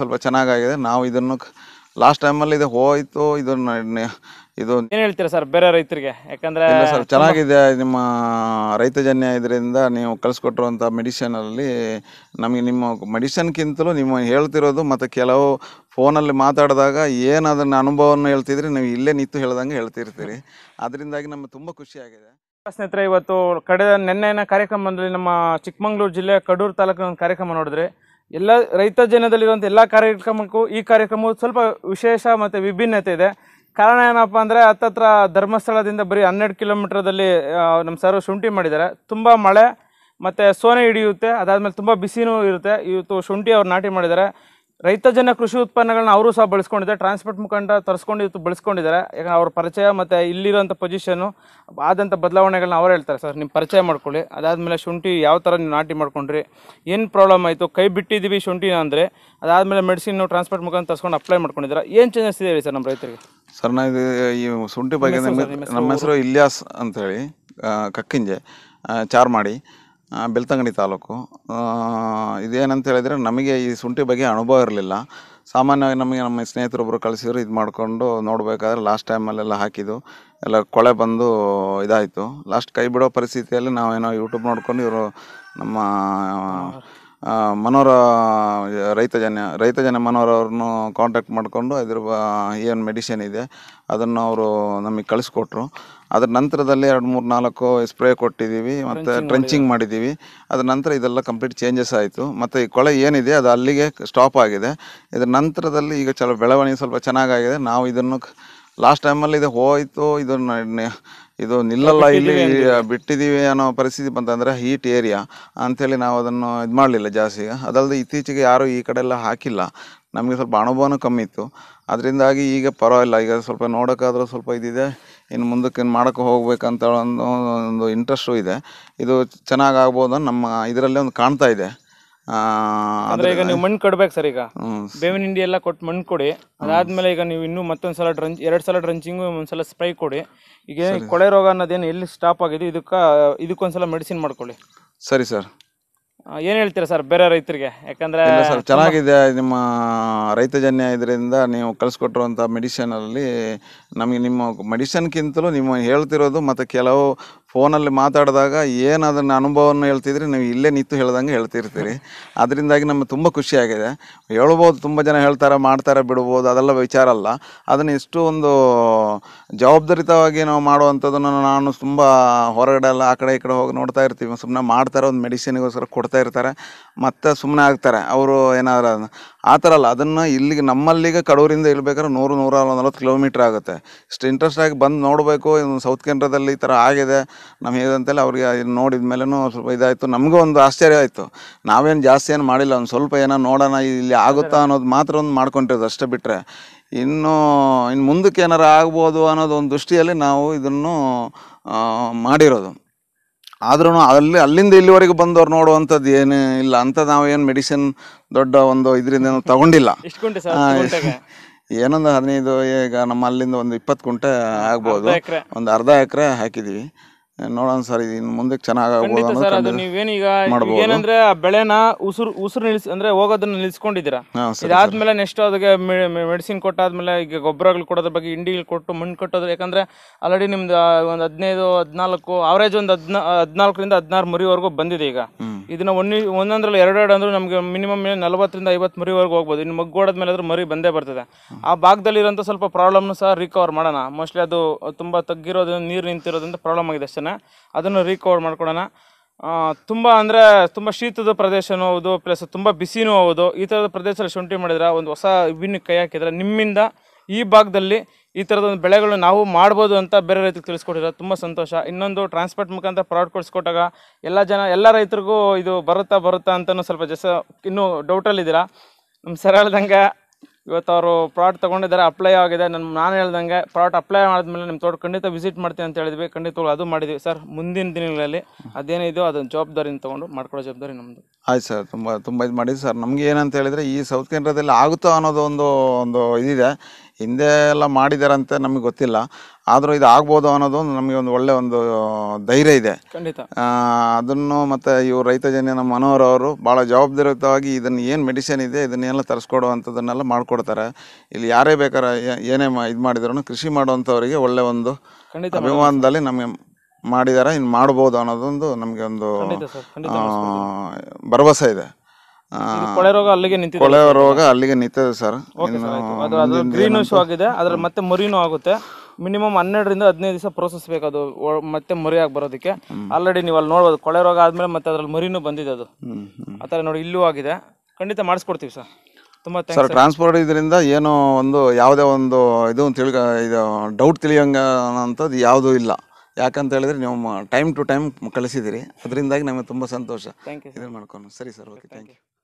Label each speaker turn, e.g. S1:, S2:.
S1: ಸ್ವಲ್ಪ ಚೆನ್ನಾಗಾಗಿದೆ ನಾವು ಇದನ್ನು ಲಾಸ್ಟ್ ಟೈಮ್ ಇದು ಹೋಯ್ತು ಇದನ್ನ ಇದು
S2: ಏನ್ ಹೇಳ್ತೀರಾ ಸರ್ ಬೇರೆ ರೈತರಿಗೆ ಯಾಕಂದ್ರೆ ಸ್ವಲ್ಪ ಸರ್ ಚೆನ್ನಾಗಿದೆ
S1: ನಿಮ್ಮ ರೈತಜನ್ಯ ಇದರಿಂದ ನೀವು ಕಳಿಸ್ಕೊಟ್ಟಿರುವಂಥ ಅಲ್ಲಿ ನಮಗೆ ನಿಮ್ಮ ಮೆಡಿಷನ್ಗಿಂತಲೂ ನಿಮ್ಮ ಹೇಳ್ತಿರೋದು ಮತ್ತೆ ಕೆಲವು ಫೋನಲ್ಲಿ ಮಾತಾಡಿದಾಗ ಏನು ಅದನ್ನ ಅನುಭವವನ್ನು ಹೇಳ್ತಿದ್ರಿ ನೀವು ಇಲ್ಲೇ ನಿಂತು ಹೇಳ್ದಂಗೆ ಹೇಳ್ತಿರ್ತೀರಿ ಅದರಿಂದಾಗಿ ತುಂಬಾ ಖುಷಿ ಖುಷಿಯಾಗಿದೆ ಸ್ನೇಹಿತರೆ ಇವತ್ತು ಕಡೆ ನಿನ್ನೆನ
S2: ಕಾರ್ಯಕ್ರಮದಲ್ಲಿ ನಮ್ಮ ಚಿಕ್ಕಮಂಗ್ಳೂರು ಜಿಲ್ಲೆ ಕಡೂರು ತಾಲೂಕಿನ ಒಂದು ಕಾರ್ಯಕ್ರಮ ನೋಡಿದ್ರಿ ಎಲ್ಲ ರೈತ ಜನದಲ್ಲಿರುವಂಥ ಎಲ್ಲ ಕಾರ್ಯಕ್ರಮಕ್ಕೂ ಈ ಕಾರ್ಯಕ್ರಮವು ಸ್ವಲ್ಪ ವಿಶೇಷ ಮತ್ತು ವಿಭಿನ್ನತೆ ಇದೆ ಕಾರಣ ಏನಪ್ಪ ಅಂದರೆ ಹತ್ತತ್ರ ಧರ್ಮಸ್ಥಳದಿಂದ ಬರೀ ಹನ್ನೆರಡು ಕಿಲೋಮೀಟ್ರದಲ್ಲಿ ನಮ್ಮ ಸರ್ ಶುಂಠಿ ಮಾಡಿದ್ದಾರೆ ತುಂಬ ಮಳೆ ಮತ್ತು ಸೋನೆ ಹಿಡಿಯುತ್ತೆ ಅದಾದಮೇಲೆ ತುಂಬ ಬಿಸಿನೂ ಇರುತ್ತೆ ಇವತ್ತು ಶುಂಠಿ ಅವ್ರು ನಾಟಿ ಮಾಡಿದ್ದಾರೆ ರೈತ ಜನ ಕೃಷಿ ಉತ್ಪನ್ನಗಳನ್ನ ಅವರು ಸಹ ಬಳಸ್ಕೊಂಡಿದ್ದಾರೆ ಟ್ರಾನ್ಸ್ಪೋರ್ಟ್ ಮುಖಂಡ ತರಿಸ್ಕೊಂಡು ಇವತ್ತು ಬಳಸ್ಕೊಂಡಿದ್ದಾರೆ ಯಾಕಂದ್ರೆ ಅವ್ರ ಪರಿಚಯ ಮತ್ತು ಇಲ್ಲಿರೋಂಥ ಪೊಸಿಷನು ಆದಂಥ ಬದಲಾವಣೆಗಳನ್ನ ಅವ್ರು ಹೇಳ್ತಾರೆ ಸರ್ ನಿಮ್ಮ ಪರಿಚಯ ಮಾಡ್ಕೊಳ್ಳಿ ಅದಾದಮೇಲೆ ಶುಂಠಿ ಯಾವ ಥರ ನೀವು ನಾಟಿ ಮಾಡ್ಕೊಂಡ್ರಿ ಏನು ಪ್ರಾಬ್ಲಮ್ ಆಯಿತು ಕೈ ಬಿಟ್ಟಿದ್ದೀವಿ ಶುಂಠಿ ಅಂದರೆ ಅದಾದಮೇಲೆ ಮೆಡಿಸಿನ್ ಟ್ರಾನ್ಸ್ಪೋರ್ಟ್ ಮುಖಾಂತರ ತರಿಸ್ಕೊಂಡು ಅಪ್ಲೈ ಮಾಡ್ಕೊಂಡಿದ್ದಾರೆ ಏನು ಚೇಂಜಸ್ ಇದೆ ಸರ್ ನಮ್ಮ ರೈತರಿಗೆ
S1: ಸರ್ ನಾ ಇದು ಈ ಶುಂಠಿ ಬಗ್ಗೆ ನಮ್ಮ ಹೆಸರು ಇಲಿಯಾಸ್ ಅಂತ ಹೇಳಿ ಕಕ್ಕಿಂಜೆ ಮಾಡಿ ಬೆಳ್ತಂಗಡಿ ತಾಲೂಕು ಇದೇನಂತ ಹೇಳಿದರೆ ನಮಗೆ ಈ ಶುಂಠಿ ಬಗ್ಗೆ ಅನುಭವ ಇರಲಿಲ್ಲ ಸಾಮಾನ್ಯವಾಗಿ ನಮಗೆ ನಮ್ಮ ಸ್ನೇಹಿತರೊಬ್ಬರು ಕಳಿಸಿದ್ರು ಇದು ಮಾಡಿಕೊಂಡು ನೋಡಬೇಕಾದ್ರೆ ಲಾಸ್ಟ್ ಟೈಮಲ್ಲೆಲ್ಲ ಹಾಕಿದ್ದು ಎಲ್ಲ ಕೊಳೆ ಬಂದು ಇದಾಯಿತು ಲಾಸ್ಟ್ ಕೈ ಬಿಡೋ ಪರಿಸ್ಥಿತಿಯಲ್ಲಿ ನಾವೇನೋ ಯೂಟ್ಯೂಬ್ ನೋಡ್ಕೊಂಡು ಇವರು ನಮ್ಮ ಮನೋರ ರೈತ ಜನ ರೈತ ಜನ ಮನೋರವ್ರನ್ನೂ ಕಾಂಟ್ಯಾಕ್ಟ್ ಮಾಡಿಕೊಂಡು ಇದ್ರ ಏನು ಮೆಡಿಷನ್ ಇದೆ ಅದನ್ನು ಅವರು ನಮಗೆ ಕಳಿಸ್ಕೊಟ್ರು ಅದರ ನಂತರದಲ್ಲಿ ಎರಡು ಮೂರು ನಾಲ್ಕು ಸ್ಪ್ರೇ ಕೊಟ್ಟಿದ್ದೀವಿ ಮತ್ತು ಟ್ರೆಂಚಿಂಗ್ ಮಾಡಿದ್ದೀವಿ ಅದರ ನಂತರ ಇದೆಲ್ಲ ಕಂಪ್ಲೀಟ್ ಚೇಂಜಸ್ ಆಯಿತು ಮತ್ತು ಈ ಕೊಳೆ ಏನಿದೆ ಅದು ಅಲ್ಲಿಗೆ ಸ್ಟಾಪ್ ಆಗಿದೆ ಇದರ ನಂತರದಲ್ಲಿ ಈಗ ಚಲೋ ಬೆಳವಣಿಗೆ ಸ್ವಲ್ಪ ಚೆನ್ನಾಗಾಗಿದೆ ನಾವು ಇದನ್ನು ಲಾಸ್ಟ್ ಟೈಮಲ್ಲಿ ಇದು ಹೋಯಿತು ಇದನ್ನು ಇದು ನಿಲ್ಲಲ್ಲ ಇಲ್ಲಿ ಬಿಟ್ಟಿದ್ದೀವಿ ಅನ್ನೋ ಪರಿಸ್ಥಿತಿ ಬಂತಂದರೆ ಹೀಟ್ ಏರಿಯಾ ಅಂಥೇಳಿ ನಾವು ಅದನ್ನು ಇದು ಮಾಡಲಿಲ್ಲ ಜಾಸ್ತಿ ಅದಲ್ಲದೆ ಇತ್ತೀಚೆಗೆ ಯಾರೂ ಈ ಕಡೆ ಎಲ್ಲ ಹಾಕಿಲ್ಲ ನಮಗೆ ಸ್ವಲ್ಪ ಅನುಭವನೂ ಕಮ್ಮಿ ಇತ್ತು ಅದರಿಂದಾಗಿ ಈಗ ಪರವಾಗಿಲ್ಲ ಈಗ ಸ್ವಲ್ಪ ನೋಡೋಕ್ಕಾದ್ರೂ ಸ್ವಲ್ಪ ಇದಿದೆ ಇನ್ನು ಮುಂದಕ್ಕೆ ಏನು ಮಾಡೋಕ್ಕೆ ಹೋಗ್ಬೇಕಂತ ಒಂದು ಇಂಟ್ರೆಸ್ಟು ಇದೆ ಇದು ಚೆನ್ನಾಗಾಗ್ಬೋದು ಆಗ್ಬೋದು ನಮ್ಮ ಇದರಲ್ಲೇ ಒಂದು ಕಾಣ್ತಾ ಇದೆ ಅಂದ್ರೆ ಈಗ ನೀವು
S2: ಮಣ್ಣು ಕೊಡ್ಬೇಕು ಸರ್ ಈಗ ಬೇವಿನ ಹಿಂಡಿ ಎಲ್ಲ ಕೊಟ್ಟು ಮಣ್ಣು ಕೊಡಿ ಅದಾದ್ಮೇಲೆ ಈಗ ನೀವು ಇನ್ನೂ ಮತ್ತೊಂದು ಸಲ ಡ್ರಂಚ್ ಎರಡು ಸಲ ಡ್ರಂಚಿಂಗು ಒಂದ್ಸಲ ಸ್ಪ್ರೈ ಕೊಡಿ ಈಗ ಕೊಳೆ ರೋಗ ಅನ್ನೋದೇನು ಎಲ್ಲಿ ಸ್ಟಾಪ್ ಆಗಿದೆ ಇದಕ್ಕೆ ಇದಕ್ಕೊಂದ್ಸಲ ಮೆಡಿಸಿನ್ ಮಾಡ್ಕೊಳ್ಳಿ ಸರಿ ಸರ್ ಏನು ಹೇಳ್ತೀರಾ ಸರ್ ಬೇರೆ ರೈತರಿಗೆ ಯಾಕಂದ್ರೆ ಸರ್ ಚೆನ್ನಾಗಿದೆ
S1: ನಿಮ್ಮ ಜನ್ಯ ಇದರಿಂದ ನೀವು ಮೆಡಿಸಿನ್ ಅಲ್ಲಿ ನಮಗೆ ನಿಮ್ಮ ಮೆಡಿಸನ್ಗಿಂತಲೂ ನಿಮ್ಮ ಹೇಳ್ತಿರೋದು ಮತ್ತೆ ಕೆಲವು ಫೋನಲ್ಲಿ ಮಾತಾಡಿದಾಗ ಏನು ಅದನ್ನು ಅನುಭವವನ್ನು ಹೇಳ್ತಿದ್ರಿ ನೀವು ಇಲ್ಲೇ ನಿಂತು ಹೇಳ್ದಂಗೆ ಹೇಳ್ತಿರ್ತೀರಿ ಅದರಿಂದಾಗಿ ನಮಗೆ ತುಂಬ ಖುಷಿಯಾಗಿದೆ ಹೇಳ್ಬೋದು ತುಂಬ ಜನ ಹೇಳ್ತಾರೆ ಮಾಡ್ತಾರೆ ಬಿಡ್ಬೋದು ಅದೆಲ್ಲ ವಿಚಾರ ಅಲ್ಲ ಅದನ್ನು ಇಷ್ಟು ಒಂದು ಜವಾಬ್ದಾರಿತವಾಗಿ ನಾವು ಮಾಡುವಂಥದ್ದನ್ನು ನಾನು ತುಂಬ ಹೊರಗಡೆ ಎಲ್ಲ ಆ ಕಡೆ ಈ ಕಡೆ ಹೋಗಿ ನೋಡ್ತಾ ಇರ್ತೀವಿ ಸುಮ್ಮನೆ ಮಾಡ್ತಾರೆ ಒಂದು ಮೆಡಿಸಿನ್ಗೋಸ್ಕರ ಕೊಡ್ತಾ ಇರ್ತಾರೆ ಮತ್ತು ಸುಮ್ಮನೆ ಆಗ್ತಾರೆ ಅವರು ಏನಾದರೂ ಆ ಥರ ಅಲ್ಲ ಅದನ್ನು ಇಲ್ಲಿಗೆ ನಮ್ಮಲ್ಲಿಗೆ ಕಡೂರಿಂದ ಇಲ್ಬೇಕಾದ್ರೆ ನೂರು ನೂರ ನಲ್ವತ್ತು ಕಿಲೋಮೀಟ್ರ್ ಆಗುತ್ತೆ ಇಷ್ಟು ಇಂಟ್ರೆಸ್ಟ್ ಆಗಿ ಬಂದು ನೋಡಬೇಕು ಸೌತ್ ಕೇಂದ್ರದಲ್ಲಿ ಈ ಥರ ಆಗಿದೆ ನಮ್ಗೆ ಅಂತೇಳಿ ಅವ್ರಿಗೆ ನೋಡಿದ ಮೇಲೂ ಸ್ವಲ್ಪ ಇದಾಯಿತು ನಮಗೂ ಒಂದು ಆಶ್ಚರ್ಯ ಆಯಿತು ನಾವೇನು ಜಾಸ್ತಿ ಏನು ಮಾಡಿಲ್ಲ ಒಂದು ಸ್ವಲ್ಪ ಏನೋ ನೋಡೋಣ ಇಲ್ಲಿ ಆಗುತ್ತಾ ಅನ್ನೋದು ಮಾತ್ರ ಒಂದು ಮಾಡ್ಕೊಂಡಿರೋದು ಅಷ್ಟೇ ಬಿಟ್ಟರೆ ಇನ್ನು ಇನ್ನು ಮುಂದಕ್ಕೆ ಏನಾರು ಆಗ್ಬೋದು ಅನ್ನೋದು ಒಂದು ದೃಷ್ಟಿಯಲ್ಲಿ ನಾವು ಇದನ್ನು ಮಾಡಿರೋದು ಆದ್ರೂ ಅಲ್ಲಿ ಅಲ್ಲಿಂದ ಇಲ್ಲಿವರೆಗೆ ಬಂದವ್ರು ನೋಡುವಂಥದ್ದು ಏನು ಇಲ್ಲ ಅಂತ ನಾವು ಏನು ಮೆಡಿಸಿನ್ ದೊಡ್ಡ ಒಂದು ಇದರಿಂದ ತಗೊಂಡಿಲ್ಲ ಏನೊಂದು ಹದಿನೈದು ಈಗ ನಮ್ಮ ಅಲ್ಲಿಂದ ಒಂದು ಇಪ್ಪತ್ತು ಕುಂಟೆ ಆಗ್ಬೋದು ಒಂದು ಅರ್ಧ ಎಕರೆ ಹಾಕಿದ್ದೀವಿ ನೋಡೋಣ ಸರ್ ಇದು ಇನ್ನು ಚೆನ್ನಾಗಿ ಸರ್ ಅದು
S2: ನೀವೇನೀಗ ಏನಂದ್ರೆ ಆ ಬೆಳೆನ ಉಸಿರು ಉಸಿರು ನಿಲ್ಸ್ ಅಂದ್ರೆ ಹೋಗೋದನ್ನ ನಿಲ್ಸ್ಕೊಂಡಿದ್ದೀರಾ ಇದಾದ್ಮೇಲೆ ನೆಕ್ಸ್ಟ್ ಅದಕ್ಕೆ ಮೆಡಿಸಿನ್ ಕೊಟ್ಟಾದ್ಮೇಲೆ ಈಗ ಗೊಬ್ಬರಗಳು ಕೊಡೋದ್ರ ಬಗ್ಗೆ ಇಂಡಿಗಳು ಕೊಟ್ಟು ಮಣ್ಣು ಕೊಟ್ಟೋದ್ರ ಯಾಕಂದ್ರೆ ಆಲ್ರೆಡಿ ನಿಮ್ದು ಒಂದು ಹದಿನೈದು ಹದಿನಾಲ್ಕು ಅವರೇಜ್ ಒಂದು ಹದಿನಾ ಹದಿನಾಲ್ಕರಿಂದ ಹದಿನಾರು ಮುರಿವರೆಗೂ ಬಂದಿದೆ ಈಗ ಇದನ್ನು ಒಂದು ಒಂದೊಂದ್ರಲ್ಲಿ ಎರಡೆರಡು ಅಂದ್ರೆ ನಮಗೆ ಮಿನಿಮಮ್ ನಲವತ್ತರಿಂದ ಐವತ್ತು ಮರಿವರೆಗೂ ಹೋಗ್ಬೋದು ಇನ್ನು ಮಗ್ಗೋಡದ ಮೇಲೆ ಅದರ ಮರಿ ಬಂದೇ ಬರ್ತದೆ ಆ ಭಾಗದಲ್ಲಿರೋಂಥ ಸ್ವಲ್ಪ ಪ್ರಾಬ್ಲಮ್ನ ಸಹ ರಿಕವರ್ ಮಾಡೋಣ ಮೋಸ್ಟ್ಲಿ ಅದು ತುಂಬ ತಗ್ಗಿರೋದು ನೀರು ನಿಂತಿರೋದ್ರಿಂದ ಪ್ರಾಬ್ಲಮ್ ಆಗಿದೆ ಅಷ್ಟೇ ಅದನ್ನು ರಿಕವರ್ ಮಾಡ್ಕೊಳೋಣ ತುಂಬ ಅಂದರೆ ತುಂಬ ಶೀತದ ಪ್ರದೇಶನೂ ಹೌದು ಪ್ಲಸ್ ತುಂಬ ಬಿಸಿನೂ ಹೌದು ಈ ಥರದ ಪ್ರದೇಶದಲ್ಲಿ ಶುಂಠಿ ಮಾಡಿದ್ರೆ ಒಂದು ಹೊಸ ವಿಭಿನ್ನ ಕೈ ಹಾಕಿದ್ರೆ ನಿಮ್ಮಿಂದ ಈ ಭಾಗದಲ್ಲಿ ಈ ಥರದ ಒಂದು ಬೆಳೆಗಳು ನಾವು ಮಾಡ್ಬೋದು ಅಂತ ಬೇರೆ ರೈತರಿಗೆ ತಿಳಿಸ್ಕೊಟ್ಟಿರೋದು ತುಂಬ ಸಂತೋಷ ಇನ್ನೊಂದು ಟ್ರಾನ್ಸ್ಪೋರ್ಟ್ ಮುಖಾಂತರ ಪ್ರಾಡಕ್ಟ್ ಕೊಡಿಸ್ಕೊಟ್ಟಾಗ ಎಲ್ಲ ಜನ ಎಲ್ಲ ರೈತರಿಗೂ ಇದು ಬರುತ್ತಾ ಬರುತ್ತಾ ಅಂತಲೂ ಸ್ವಲ್ಪ ಜಸ ಇನ್ನೂ ಡೌಟಲ್ಲಿದ್ದೀರಾ ನಮ್ಮ ಸರ್ ಹೇಳ್ದಂಗೆ ಇವತ್ತು ಅವರು ಪ್ರಾಡಕ್ಟ್ ತೊಗೊಂಡಿದ್ದಾರೆ ಅಪ್ಲೈ ಆಗಿದೆ ನನ್ನ ನಾನು ಹೇಳ್ದಂಗೆ ಪ್ರಾಡಕ್ಟ್ ಅಪ್ಲೈ ಮಾಡಿದ್ಮೇಲೆ ನಿಮ್ಮ ತೋಟ ಖಂಡಿತ ವಿಸಿಟ್ ಮಾಡ್ತೀನಿ ಅಂತ ಹೇಳಿದ್ವಿ ಖಂಡಿತ ಅದು ಮಾಡಿದ್ವಿ ಸರ್ ಮುಂದಿನ ದಿನಗಳಲ್ಲಿ ಅದೇನಿದೆಯೋ ಅದನ್ನು ಜವಾಬ್ದಾರಿನ ತೊಗೊಂಡು ಮಾಡ್ಕೊಳ್ಳೋ ಜವಾಬ್ದಾರಿ ನಮ್ಮದು
S1: ಆಯ್ತು ಸರ್ ತುಂಬ ತುಂಬ ಇದು ಮಾಡಿದ್ದು ಸರ್ ನಮಗೆ ಏನಂತ ಹೇಳಿದರೆ ಈ ಸೌತ್ ಕೇಂದ್ರದಲ್ಲಿ ಆಗುತ್ತೋ ಅನ್ನೋದು ಒಂದು ಒಂದು ಇದಿದೆ ಹಿಂದೆ ಎಲ್ಲ ಮಾಡಿದಾರಂತೆ ನಮಗೆ ಗೊತ್ತಿಲ್ಲ ಆದರೂ ಇದು ಆಗ್ಬೋದು ಅನ್ನೋದು ನಮಗೆ ಒಂದು ಒಳ್ಳೆ ಒಂದು ಧೈರ್ಯ ಇದೆ ಖಂಡಿತ ಅದನ್ನು ಮತ್ತು ಇವರು ರೈತ ಜನ ನಮ್ಮ ಮನೋಹರ್ ಅವರು ಭಾಳ ಜವಾಬ್ದಾರಿಯುತವಾಗಿ ಇದನ್ನು ಏನು ಮೆಡಿಸಿನ್ ಇದೆ ಇದನ್ನೆಲ್ಲ ತರಿಸ್ಕೊಡುವಂಥದ್ದನ್ನೆಲ್ಲ ಮಾಡಿಕೊಡ್ತಾರೆ ಇಲ್ಲಿ ಯಾರೇ ಬೇಕಾರೆ ಏನೇ ಇದು ಮಾಡಿದ್ರು ಕೃಷಿ ಮಾಡುವಂಥವರಿಗೆ ಒಳ್ಳೆ ಒಂದು ಅಭಿಮಾನದಲ್ಲಿ ನಮಗೆ ಮಾಡಿದಾರೆ ಇನ್ನು ಮಾಡ್ಬೋದು ಅನ್ನೋದೊಂದು ನಮಗೆ ಒಂದು ಭರವಸೆ ಇದೆ ಕೊಳೆ
S2: ರೋಗ ಅಲ್ಲಿಗೆ ನಿಂತಿದೆ
S1: ಅಲ್ಲಿಗೆ ನಿಂತಿದೆ ಸರ್
S2: ಅದು ಆಗಿದೆ ಅದ್ರಲ್ಲಿ ಮತ್ತೆ ಮರಿನೂ ಆಗುತ್ತೆ ಮಿನಿಮಮ್ ಹನ್ನೆರಡರಿಂದ ಹದಿನೈದು ದಿವಸ ಪ್ರೋಸೆಸ್ ಬೇಕು ಅದು ಮತ್ತೆ ಮರಿ ಮರಿಯಾಗಿ ಬರೋದಕ್ಕೆ ಆಲ್ರೆಡಿ ನೀವು ಅಲ್ಲಿ ನೋಡ್ಬೋದು ಕೊಳೆ ರೋಗ ಆದ್ಮೇಲೆ ಮತ್ತೆ ಅದ್ರಲ್ಲಿ ಮರಿನೂ ಬಂದಿದೆ ಅದು ಆತರ ನೋಡಿ ಇಲ್ಲೂ ಆಗಿದೆ ಖಂಡಿತ ಮಾಡಿಸ್ಕೊಡ್ತೀವಿ ಸರ್ ತುಂಬಾ ಸರ್
S1: ಟ್ರಾನ್ಸ್ಪೋರ್ಟ್ ಇದರಿಂದ ಏನೋ ಒಂದು ಯಾವುದೇ ಒಂದು ಇದು ತಿಳ್ಕ ಇದು ಡೌಟ್ ತಿಳಿಯೋಂಗ ಅನ್ನೋಂಥದ್ದು ಯಾವುದೂ ಇಲ್ಲ ಯಾಕಂತ ಹೇಳಿದ್ರೆ ನೀವು ಟೈಮ್ ಟು ಟೈಮ್ ಕಳಿಸಿದಿರಿ ಅದರಿಂದಾಗಿ ನಮಗೆ ತುಂಬ ಸಂತೋಷ ಇದನ್ನು ಮಾಡ್ಕೊಂಡು ಸರಿ ಸರ್ ಓಕೆ ಥ್ಯಾಂಕ್ ಯು